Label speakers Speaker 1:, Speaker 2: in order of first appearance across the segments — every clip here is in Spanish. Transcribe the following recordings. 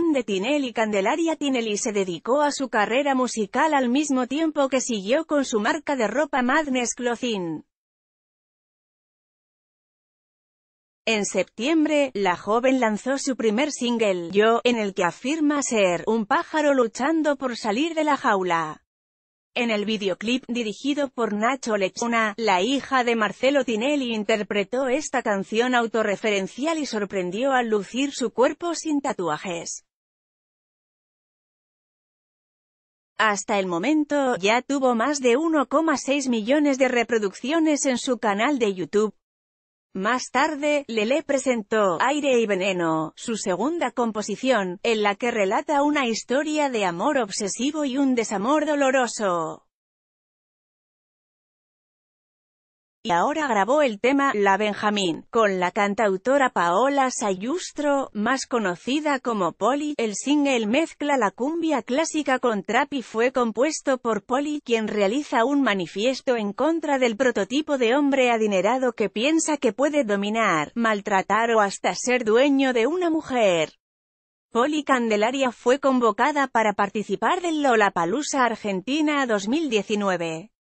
Speaker 1: Tinel Tinelli Candelaria Tinelli se dedicó a su carrera musical al mismo tiempo que siguió con su marca de ropa Madness Clothing. En septiembre, la joven lanzó su primer single, Yo, en el que afirma ser un pájaro luchando por salir de la jaula. En el videoclip dirigido por Nacho Lecuna, la hija de Marcelo Tinelli interpretó esta canción autorreferencial y sorprendió al lucir su cuerpo sin tatuajes. Hasta el momento, ya tuvo más de 1,6 millones de reproducciones en su canal de YouTube. Más tarde, Lele presentó Aire y Veneno, su segunda composición, en la que relata una historia de amor obsesivo y un desamor doloroso. y ahora grabó el tema La Benjamín, con la cantautora Paola Sayustro, más conocida como Poli. El single mezcla la cumbia clásica con trap y fue compuesto por Poli, quien realiza un manifiesto en contra del prototipo de hombre adinerado que piensa que puede dominar, maltratar o hasta ser dueño de una mujer. Poli Candelaria fue convocada para participar del Lollapalooza Argentina 2019.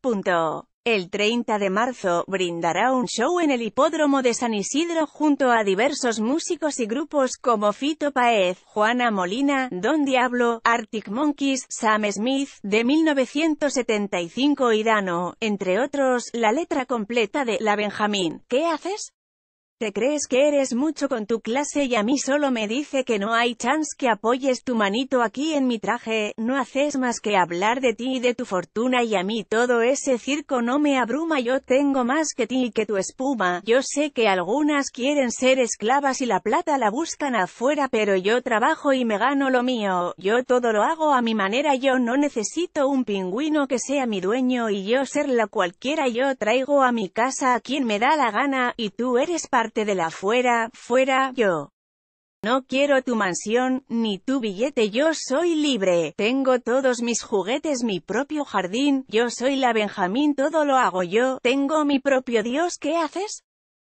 Speaker 1: Punto. El 30 de marzo, brindará un show en el Hipódromo de San Isidro junto a diversos músicos y grupos como Fito Paez, Juana Molina, Don Diablo, Arctic Monkeys, Sam Smith, de 1975 y Dano, entre otros, la letra completa de La Benjamín, ¿qué haces? Te crees que eres mucho con tu clase y a mí solo me dice que no hay chance que apoyes tu manito aquí en mi traje, no haces más que hablar de ti y de tu fortuna y a mí todo ese circo no me abruma yo tengo más que ti y que tu espuma, yo sé que algunas quieren ser esclavas y la plata la buscan afuera pero yo trabajo y me gano lo mío, yo todo lo hago a mi manera yo no necesito un pingüino que sea mi dueño y yo ser la cualquiera yo traigo a mi casa a quien me da la gana, y tú eres para de la fuera, fuera, yo. No quiero tu mansión, ni tu billete, yo soy libre, tengo todos mis juguetes, mi propio jardín, yo soy la Benjamín, todo lo hago yo, tengo mi propio Dios, ¿qué haces?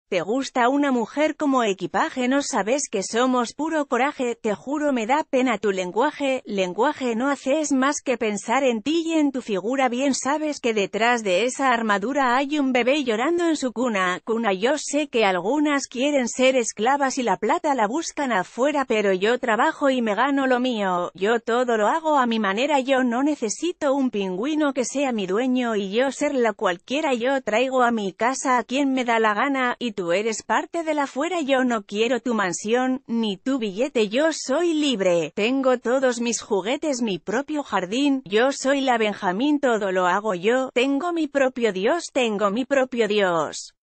Speaker 1: ¿Te gusta una mujer como equipaje? No sabes que somos puro coraje, te juro me da pena tu lenguaje, lenguaje no haces más que pensar en ti y en tu figura bien sabes que detrás de esa armadura hay un bebé llorando en su cuna, cuna yo sé que algunas quieren ser esclavas y la plata la buscan afuera pero yo trabajo y me gano lo mío, yo todo lo hago a mi manera yo no necesito un pingüino que sea mi dueño y yo ser la cualquiera yo traigo a mi casa a quien me da la gana, y tú eres parte de la fuera yo no quiero tu mansión, ni tu billete yo soy libre, tengo todos mis juguetes mi propio jardín, yo soy la Benjamín todo lo hago yo, tengo mi propio Dios tengo mi propio Dios.